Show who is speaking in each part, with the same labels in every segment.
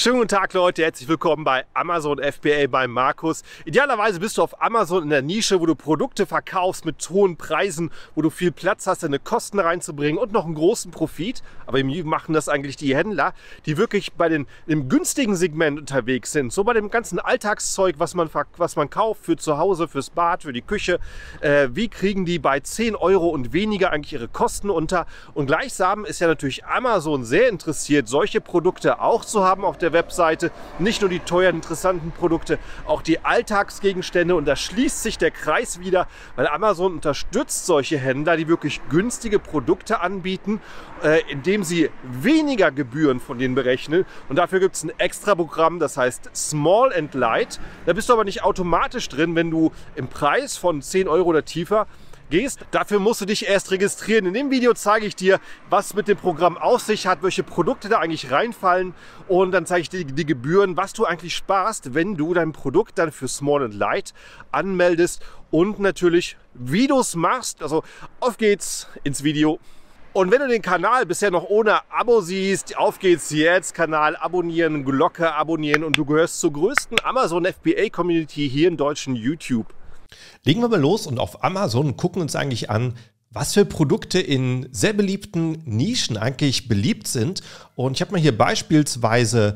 Speaker 1: Schönen guten Tag Leute, herzlich willkommen bei Amazon FBA bei Markus. Idealerweise bist du auf Amazon in der Nische, wo du Produkte verkaufst mit hohen Preisen, wo du viel Platz hast, deine Kosten reinzubringen und noch einen großen Profit. Aber wie machen das eigentlich die Händler, die wirklich bei den, im günstigen Segment unterwegs sind? So bei dem ganzen Alltagszeug, was man, was man kauft für zu Hause, fürs Bad, für die Küche. Äh, wie kriegen die bei 10 Euro und weniger eigentlich ihre Kosten unter? Und gleichsam ist ja natürlich Amazon sehr interessiert, solche Produkte auch zu haben auf der der Webseite nicht nur die teuren, interessanten Produkte, auch die Alltagsgegenstände und da schließt sich der Kreis wieder, weil Amazon unterstützt solche Händler, die wirklich günstige Produkte anbieten, äh, indem sie weniger Gebühren von denen berechnen und dafür gibt es ein extra Programm, das heißt Small and Light. Da bist du aber nicht automatisch drin, wenn du im Preis von 10 Euro oder tiefer gehst. Dafür musst du dich erst registrieren. In dem Video zeige ich dir, was mit dem Programm auf sich hat, welche Produkte da eigentlich reinfallen und dann zeige ich dir die Gebühren, was du eigentlich sparst, wenn du dein Produkt dann für Small and Light anmeldest und natürlich, Videos machst. Also auf geht's ins Video. Und wenn du den Kanal bisher noch ohne Abo siehst, auf geht's jetzt. Kanal abonnieren, Glocke abonnieren und du gehörst zur größten Amazon FBA Community hier in deutschen YouTube. Legen wir mal los und auf Amazon gucken uns eigentlich an, was für Produkte in sehr beliebten Nischen eigentlich beliebt sind. Und ich habe mal hier beispielsweise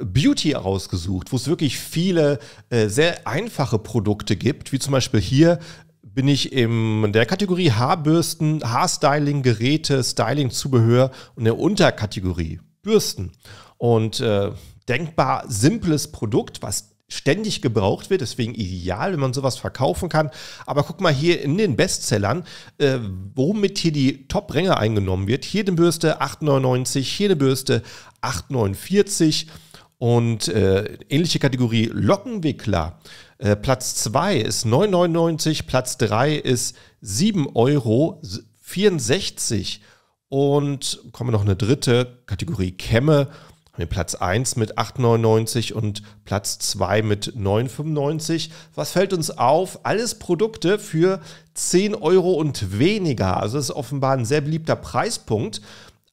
Speaker 1: äh, Beauty rausgesucht, wo es wirklich viele äh, sehr einfache Produkte gibt, wie zum Beispiel hier bin ich in der Kategorie Haarbürsten, Haarstyling, Geräte, Styling, Zubehör und der Unterkategorie Bürsten. Und äh, denkbar simples Produkt, was ständig gebraucht wird, deswegen ideal, wenn man sowas verkaufen kann. Aber guck mal hier in den Bestsellern, äh, womit hier die Top-Ränge eingenommen wird. Hier eine Bürste 899, hier eine Bürste 849 und äh, ähnliche Kategorie Lockenwickler. Äh, Platz 2 ist 999, Platz 3 ist 7,64 Euro. Und kommen noch eine dritte Kategorie Kämme Platz 1 mit 8,99 und Platz 2 mit 9,95. Was fällt uns auf? Alles Produkte für 10 Euro und weniger. Also das ist offenbar ein sehr beliebter Preispunkt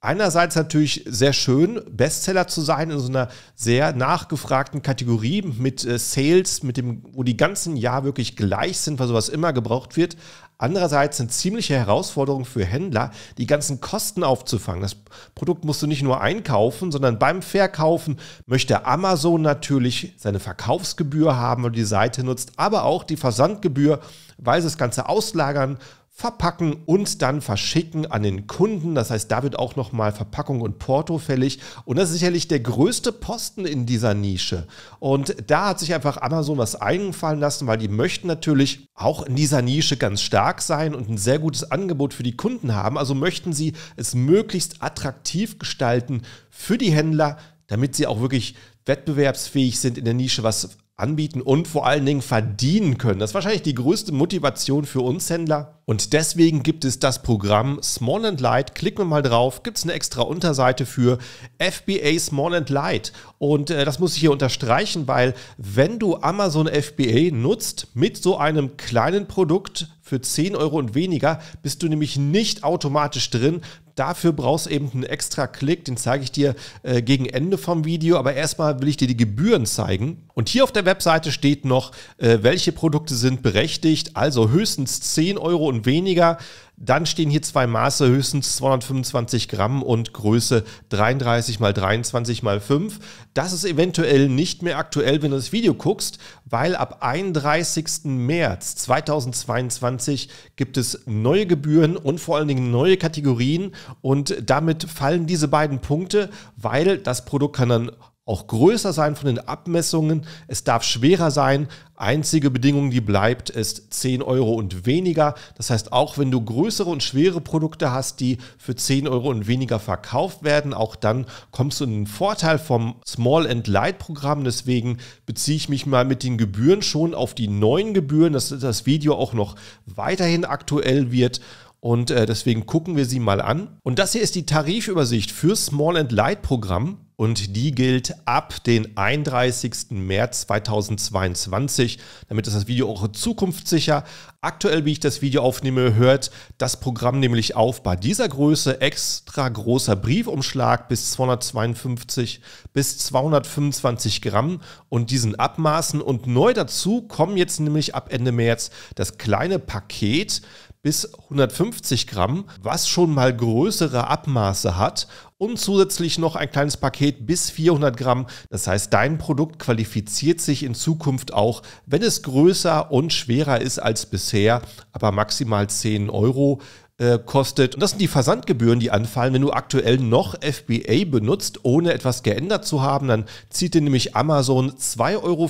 Speaker 1: einerseits natürlich sehr schön, Bestseller zu sein in so einer sehr nachgefragten Kategorie mit äh, Sales, mit dem, wo die ganzen Jahr wirklich gleich sind, weil sowas immer gebraucht wird. Andererseits eine ziemliche Herausforderung für Händler, die ganzen Kosten aufzufangen. Das Produkt musst du nicht nur einkaufen, sondern beim Verkaufen möchte Amazon natürlich seine Verkaufsgebühr haben, weil du die Seite nutzt, aber auch die Versandgebühr, weil sie das Ganze auslagern verpacken und dann verschicken an den Kunden. Das heißt, da wird auch nochmal Verpackung und Porto fällig. Und das ist sicherlich der größte Posten in dieser Nische. Und da hat sich einfach Amazon was eingefallen lassen, weil die möchten natürlich auch in dieser Nische ganz stark sein und ein sehr gutes Angebot für die Kunden haben. Also möchten sie es möglichst attraktiv gestalten für die Händler, damit sie auch wirklich wettbewerbsfähig sind in der Nische, was anbieten und vor allen Dingen verdienen können. Das ist wahrscheinlich die größte Motivation für uns Händler. Und deswegen gibt es das Programm Small and Light. Klicken wir mal drauf, gibt es eine extra Unterseite für FBA Small and Light. Und äh, das muss ich hier unterstreichen, weil wenn du Amazon FBA nutzt mit so einem kleinen Produkt, für 10 Euro und weniger bist du nämlich nicht automatisch drin. Dafür brauchst du eben einen extra Klick, den zeige ich dir äh, gegen Ende vom Video. Aber erstmal will ich dir die Gebühren zeigen. Und hier auf der Webseite steht noch, äh, welche Produkte sind berechtigt. Also höchstens 10 Euro und weniger. Dann stehen hier zwei Maße, höchstens 225 Gramm und Größe 33 x 23 x 5. Das ist eventuell nicht mehr aktuell, wenn du das Video guckst, weil ab 31. März 2022 gibt es neue Gebühren und vor allen Dingen neue Kategorien und damit fallen diese beiden Punkte, weil das Produkt kann dann auch größer sein von den Abmessungen. Es darf schwerer sein. Einzige Bedingung, die bleibt, ist 10 Euro und weniger. Das heißt, auch wenn du größere und schwere Produkte hast, die für 10 Euro und weniger verkauft werden, auch dann kommst du in den Vorteil vom Small and Light Programm. Deswegen beziehe ich mich mal mit den Gebühren schon auf die neuen Gebühren, dass das Video auch noch weiterhin aktuell wird. Und äh, deswegen gucken wir sie mal an. Und das hier ist die Tarifübersicht für Small and Light Programm. Und die gilt ab den 31. März 2022. Damit ist das Video auch zukunftssicher. Aktuell, wie ich das Video aufnehme, hört das Programm nämlich auf bei dieser Größe extra großer Briefumschlag bis 252 bis 225 Gramm und diesen Abmaßen. Und neu dazu kommen jetzt nämlich ab Ende März das kleine Paket bis 150 Gramm, was schon mal größere Abmaße hat und zusätzlich noch ein kleines Paket bis 400 Gramm. Das heißt, dein Produkt qualifiziert sich in Zukunft auch, wenn es größer und schwerer ist als bisher, aber maximal 10 Euro äh, kostet. Und das sind die Versandgebühren, die anfallen. Wenn du aktuell noch FBA benutzt, ohne etwas geändert zu haben, dann zieht dir nämlich Amazon 2,05 Euro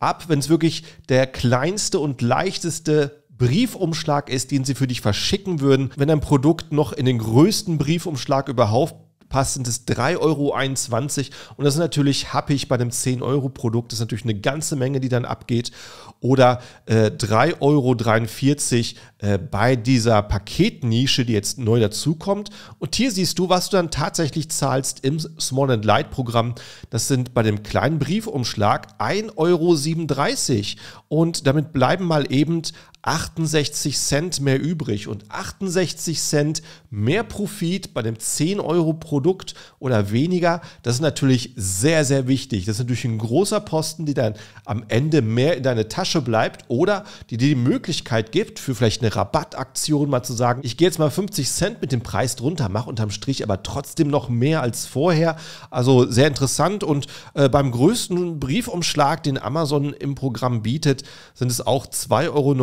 Speaker 1: ab, wenn es wirklich der kleinste und leichteste Briefumschlag ist, den sie für dich verschicken würden, wenn ein Produkt noch in den größten Briefumschlag überhaupt passt, sind es 3,21 Euro. Und das ist natürlich happig bei einem 10-Euro-Produkt. Das ist natürlich eine ganze Menge, die dann abgeht. Oder äh, 3,43 Euro äh, bei dieser Paketnische, die jetzt neu dazukommt. Und hier siehst du, was du dann tatsächlich zahlst im Small and Light Programm. Das sind bei dem kleinen Briefumschlag 1,37 Euro. Und damit bleiben mal eben 68 Cent mehr übrig und 68 Cent mehr Profit bei dem 10 Euro Produkt oder weniger, das ist natürlich sehr, sehr wichtig. Das ist natürlich ein großer Posten, die dann am Ende mehr in deine Tasche bleibt oder die dir die Möglichkeit gibt, für vielleicht eine Rabattaktion mal zu sagen, ich gehe jetzt mal 50 Cent mit dem Preis drunter, mache unterm Strich aber trotzdem noch mehr als vorher. Also sehr interessant und äh, beim größten Briefumschlag, den Amazon im Programm bietet, sind es auch 2,59 Euro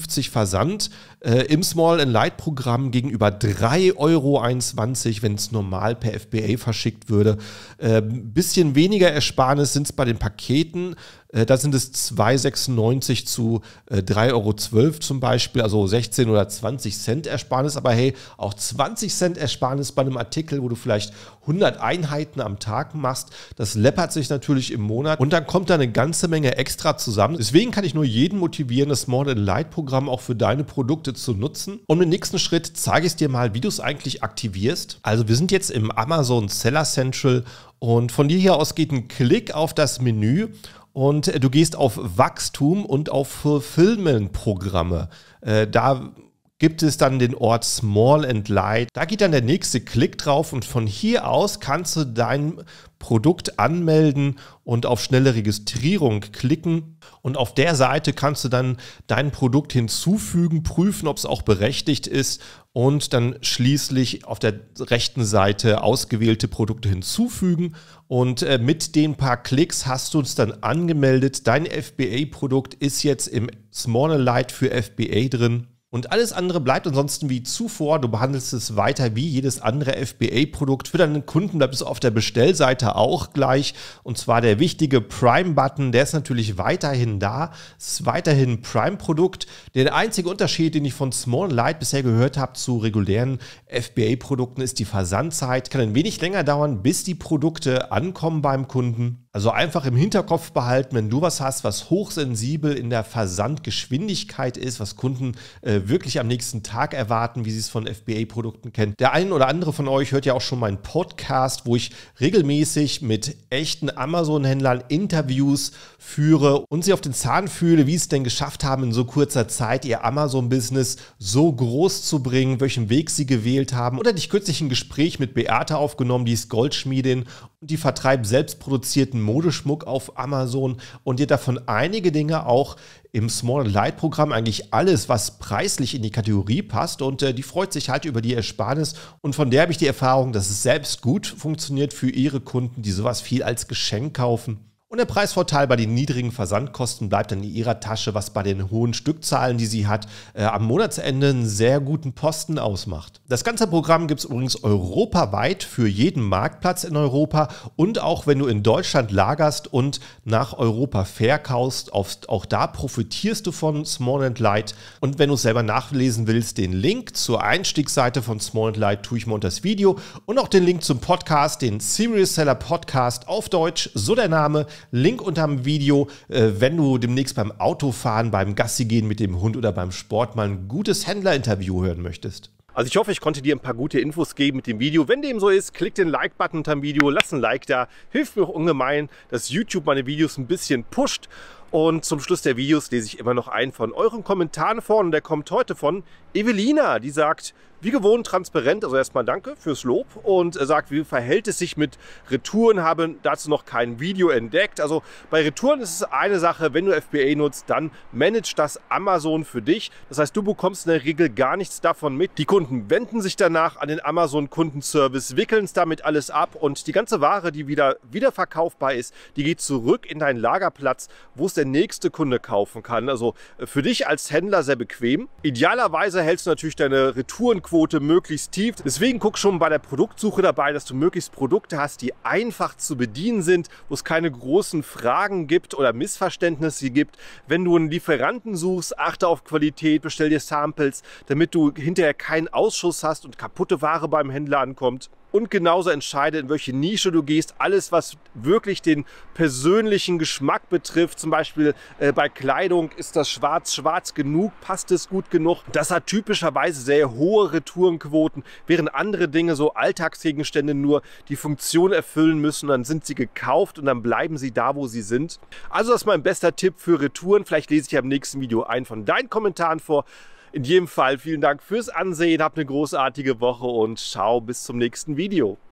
Speaker 1: Versand äh, im Small and Light Programm gegenüber 3,21 Euro, wenn es normal per FBA verschickt würde. Ein äh, bisschen weniger Ersparnis sind es bei den Paketen. Äh, da sind es 2,96 zu 3,12 äh, Euro zum Beispiel, also 16 oder 20 Cent Ersparnis. Aber hey, auch 20 Cent Ersparnis bei einem Artikel, wo du vielleicht 100 Einheiten am Tag machst, das läppert sich natürlich im Monat und dann kommt da eine ganze Menge extra zusammen. Deswegen kann ich nur jeden motivieren, das More Than Light Programm auch für deine Produkte zu nutzen. Und im nächsten Schritt zeige ich dir mal, wie du es eigentlich aktivierst. Also wir sind jetzt im Amazon Seller Central und von dir hier aus geht ein Klick auf das Menü und äh, du gehst auf Wachstum und auf Fulfillment-Programme. Äh, da gibt es dann den Ort Small and Light. Da geht dann der nächste Klick drauf und von hier aus kannst du dein Produkt anmelden und auf schnelle Registrierung klicken. Und auf der Seite kannst du dann dein Produkt hinzufügen, prüfen, ob es auch berechtigt ist und dann schließlich auf der rechten Seite ausgewählte Produkte hinzufügen. Und äh, mit den paar Klicks hast du uns dann angemeldet. Dein FBA-Produkt ist jetzt im Small and Light für FBA drin. Und alles andere bleibt ansonsten wie zuvor. Du behandelst es weiter wie jedes andere FBA-Produkt. Für deinen Kunden bleibt es auf der Bestellseite auch gleich. Und zwar der wichtige Prime-Button, der ist natürlich weiterhin da. Es ist weiterhin ein Prime-Produkt. Der einzige Unterschied, den ich von Small Light bisher gehört habe zu regulären FBA-Produkten, ist die Versandzeit. Kann ein wenig länger dauern, bis die Produkte ankommen beim Kunden. Also einfach im Hinterkopf behalten, wenn du was hast, was hochsensibel in der Versandgeschwindigkeit ist, was Kunden äh, wir wirklich am nächsten Tag erwarten, wie Sie es von FBA-Produkten kennen. Der ein oder andere von euch hört ja auch schon meinen Podcast, wo ich regelmäßig mit echten Amazon-Händlern Interviews führe und sie auf den Zahn fühle, wie es denn geschafft haben, in so kurzer Zeit ihr Amazon-Business so groß zu bringen, welchen Weg sie gewählt haben. Oder ich kürzlich ein Gespräch mit Beate aufgenommen, die ist Goldschmiedin die vertreiben selbstproduzierten Modeschmuck auf Amazon und dir davon einige Dinge auch im Small Light Programm eigentlich alles, was preislich in die Kategorie passt und äh, die freut sich halt über die Ersparnis und von der habe ich die Erfahrung, dass es selbst gut funktioniert für ihre Kunden, die sowas viel als Geschenk kaufen. Und der Preisvorteil bei den niedrigen Versandkosten bleibt dann in ihrer Tasche, was bei den hohen Stückzahlen, die sie hat, äh, am Monatsende einen sehr guten Posten ausmacht. Das ganze Programm gibt es übrigens europaweit für jeden Marktplatz in Europa und auch wenn du in Deutschland lagerst und nach Europa verkaufst, oft, auch da profitierst du von Small and Light. Und wenn du es selber nachlesen willst, den Link zur Einstiegsseite von Small and Light tue ich mal unter das Video und auch den Link zum Podcast, den Serious Seller Podcast auf Deutsch, so der Name Link unterm Video. Äh, wenn du demnächst beim Autofahren, beim Gassi gehen mit dem Hund oder beim Sport mal ein gutes Händlerinterview hören möchtest. Also ich hoffe, ich konnte dir ein paar gute Infos geben mit dem Video. Wenn dem so ist, klick den Like-Button unter dem Video, lass ein Like da. Hilft mir auch ungemein, dass YouTube meine Videos ein bisschen pusht. Und zum Schluss der Videos lese ich immer noch einen von euren Kommentaren vor und der kommt heute von Evelina, die sagt, wie gewohnt transparent. Also erstmal danke fürs Lob und äh, sagt, wie verhält es sich mit Retouren? Haben dazu noch kein Video entdeckt. Also bei Retouren ist es eine Sache, wenn du FBA nutzt, dann managt das Amazon für dich. Das heißt, du bekommst in der Regel gar nichts davon mit. Die Kunden wenden sich danach an den Amazon-Kundenservice, wickeln es damit alles ab und die ganze Ware, die wieder, wieder verkaufbar ist, die geht zurück in deinen Lagerplatz, wo es der nächste Kunde kaufen kann. Also äh, für dich als Händler sehr bequem. Idealerweise hältst du natürlich deine Retourenquote Trefferquote möglichst tief. Deswegen guck schon bei der Produktsuche dabei, dass du möglichst Produkte hast, die einfach zu bedienen sind, wo es keine großen Fragen gibt oder Missverständnisse gibt. Wenn du einen Lieferanten suchst, achte auf Qualität, bestell dir Samples, damit du hinterher keinen Ausschuss hast und kaputte Ware beim Händler ankommt und genauso entscheide, in welche Nische du gehst. Alles, was wirklich den persönlichen Geschmack betrifft, zum Beispiel äh, bei Kleidung, ist das Schwarz schwarz genug, passt es gut genug. Das hat typischerweise sehr hohe Retourenquoten, während andere Dinge, so Alltagsgegenstände, nur die Funktion erfüllen müssen. Dann sind sie gekauft und dann bleiben sie da, wo sie sind. Also das ist mein bester Tipp für Retouren. Vielleicht lese ich am nächsten Video einen von deinen Kommentaren vor. In jedem Fall vielen Dank fürs Ansehen, habt eine großartige Woche und ciao, bis zum nächsten Video.